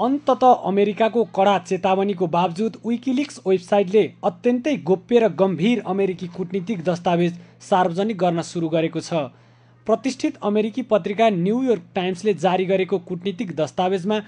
अन्तत अमेरिकाको कडा चेतावनीको बावजुद विकिलिक्स वेबसाइटले अत्यन्तै गोप्य र गम्भीर अमेरिकी कुटनीतिक दस्तावेज सार्वजनिक गर्न सुरु गरेको छ प्रतिष्ठित अमेरिकी पत्रिका न्युयोर्क टाइम्सले जारी गरेको कुटनीतिक दस्तावेजमा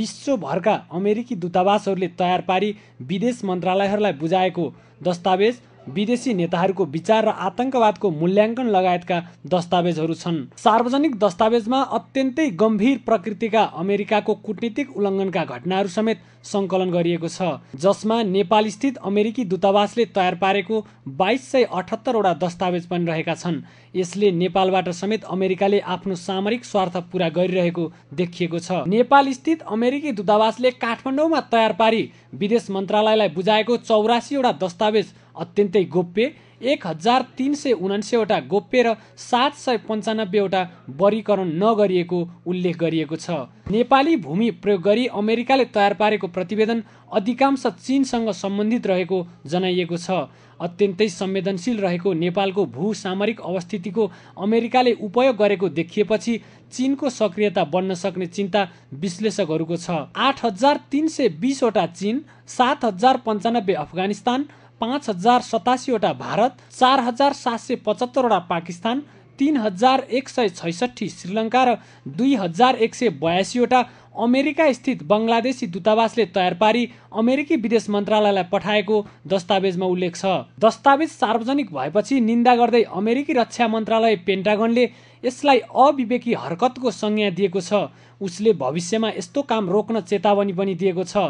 विश्वभरका अमेरिकी दूतावासहरूले तयार पारी विदेश मन्त्रालयहरूलाई बुझाएको दस्तावेज विदेशी नेताहरूको विचार र आतंकवादको मूल्याङ्कन लगायतका दस्तावेजहरू छन् सार्वजनिक दस्तावेजमा अत्यन्तै गम्भीर प्रकृतिका अमेरिकाको कूटनीतिक उल्लङ्घनका घटनाहरू समेत सङ्कलन गरिएको छ जसमा नेपाल स्थित अमेरिकी दूतावासले तयार पारेको बाइस सय अठहत्तरवटा दस्तावेज पनि रहेका छन् यसले नेपालबाट समेत अमेरिकाले आफ्नो सामरिक स्वार्थ पुरा गरिरहेको देखिएको छ नेपाल स्थित अमेरिकी दूतावासले काठमाडौँमा तयार पारी विदेश मन्त्रालयलाई बुझाएको चौरासीवटा दस्तावेज अत्यन्तै गोप्य एक हजार तिन सय उनान्सयवटा गोप्य र सात सय पन्चानब्बेवटा वर्गीकरण नगरिएको उल्लेख गरिएको छ नेपाली भूमि प्रयोग गरी अमेरिकाले तयार पारेको प्रतिवेदन अधिकांश चिनसँग सम्बन्धित रहेको जनाइएको छ अत्यन्तै संवेदनशील रहेको नेपालको भू सामरिक अवस्थितिको अमेरिकाले उपयोग गरेको देखिएपछि चिनको सक्रियता बढ्न सक्ने चिन्ता विश्लेषकहरूको छ आठ हजार तिन सय बिसवटा चिन सात हजार पन्चानब्बे अफगानिस्तान पाँच हजार सतासीवटा भारत चार हजार सात सय पचहत्तरवटा पाकिस्तान तिन हजार एक सय छैसठी श्रीलङ्का र दुई हजार एक सय बयासीवटा अमेरिका स्थित बङ्गलादेशी दूतावासले तयार पारी अमेरिकी विदेश मन्त्रालयलाई पठाएको दस्तावेजमा उल्लेख छ दस्तावेज सार्वजनिक भएपछि निन्दा गर्दै अमेरिकी रक्षा मन्त्रालय पेन्टागनले यसलाई अविवेकी हरकतको संज्ञा दिएको छ उसले भविष्यमा यस्तो काम रोक्न चेतावनी पनि दिएको छ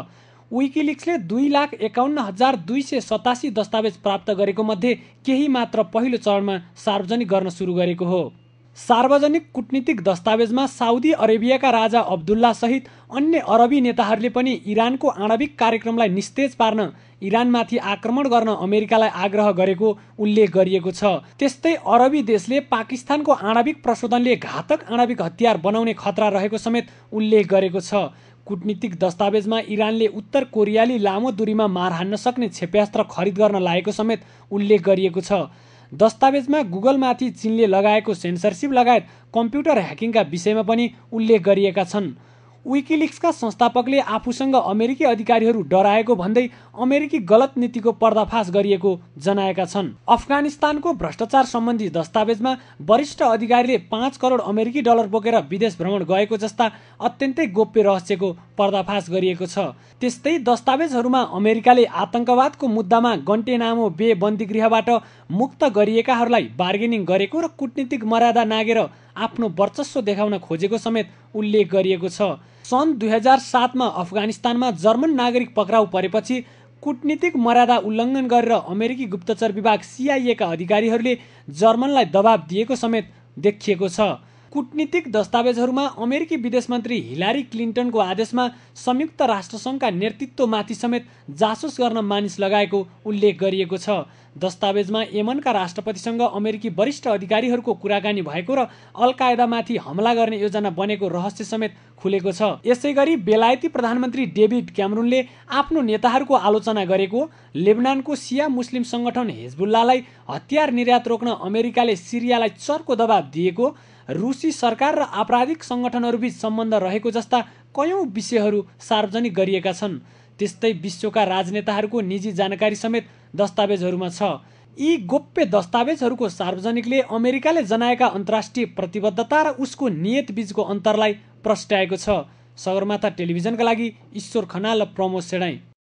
विकिलिक्सले दुई लाख एकाउन्न हजार दुई सय सतासी दस्तावेज प्राप्त गरेको मध्ये केही मात्र पहिलो चरणमा सार्वजनिक गर्न सुरु गरेको हो सार्वजनिक कुटनीतिक दस्तावेजमा साउदी अरेबियाका राजा अब्दुल्ला सहित अन्य अरबी नेताहरूले पनि इरानको आणविक कार्यक्रमलाई निस्तेज पार्न इरानमाथि आक्रमण गर्न अमेरिकालाई आग्रह गरेको उल्लेख गरिएको छ त्यस्तै अरबी देशले पाकिस्तानको आणविक प्रशोधनले घातक आणविक हतियार बनाउने खतरा रहेको समेत उल्लेख गरेको छ कूटनीतिक दस्तावेजमा इरानले उत्तर कोरियाली लामो दूरीमा मार हान्न सक्ने क्षेप्यास्त्र खरिद गर्न लागेको समेत उल्लेख गरिएको छ दस्तावेजमा गुगलमाथि चिनले लगाएको सेन्सरसिप लगायत कम्प्युटर ह्याकिङका विषयमा पनि उल्लेख गरिएका छन् विकिलिक्सका संस्थापकले आफूसँग अमेरिकी अधिकारीहरू डराएको भन्दै अमेरिकी गलत नीतिको पर्दाफास गरिएको जनाएका छन् अफगानिस्तानको भ्रष्टाचार सम्बन्धी दस्तावेजमा वरिष्ठ अधिकारीले पाँच करोड अमेरिकी डलर बोकेर विदेश भ्रमण गएको जस्ता अत्यन्तै गोप्य रहस्यको पर्दाफास गरिएको छ त्यस्तै दस्तावेजहरूमा अमेरिकाले आतंकवादको मुद्दामा गन्टे नामो बे गृहबाट मुक्त गरिएकाहरूलाई बार्गेनिङ गरेको र कूटनीतिक मर्यादा नागेर आफ्नो वर्चस्व देखाउन खोजेको समेत उल्लेख गरिएको छ सन् दुई हजार सातमा अफगानिस्तानमा जर्मन नागरिक पक्राउ परेपछि कुटनीतिक मर्यादा उल्लङ्घन गरेर अमेरिकी गुप्तचर विभाग सिआइएका अधिकारीहरूले जर्मनलाई दबाब दिएको समेत देखिएको छ कूटनीतिक दस्तावेजहरूमा अमेरिकी विदेश मन्त्री हिलारी क्लिन्टनको आदेशमा संयुक्त राष्ट्रसङ्घका नेतृत्वमाथि समेत जासुस गर्न मानिस लगाएको उल्लेख गरिएको छ दस्तावेजमा यमनका राष्ट्रपतिसँग अमेरिकी वरिष्ठ अधिकारीहरूको कुराकानी भएको र अलकायदामाथि हमला गर्ने योजना बनेको रहस्य समेत खुलेको छ यसै गरी बेलायती प्रधानमन्त्री डेभिड क्यामरुनले आफ्नो नेताहरूको आलोचना गरेको लेबनानको सिया मुस्लिम सङ्गठन हिजबुल्लालाई हतियार निर्यात रोक्न अमेरिकाले सिरियालाई चर्को दबाब दिएको रुसी सरकार र आपराधिक सङ्गठनहरूबीच सम्बन्ध रहेको जस्ता कयौँ विषयहरू सार्वजनिक गरिएका छन् त्यस्तै विश्वका राजनेताहरूको निजी जानकारी समेत दस्तावेजहरूमा छ यी गोप्य दस्तावेजहरूको सार्वजनिकले अमेरिकाले जनाएका अन्तर्राष्ट्रिय प्रतिबद्धता र उसको नियत नियतबीचको अन्तरलाई प्रस्ट्याएको छ सगरमाथा टेलिभिजनका लागि ईश्वर खनाल र प्रमोद सेडाई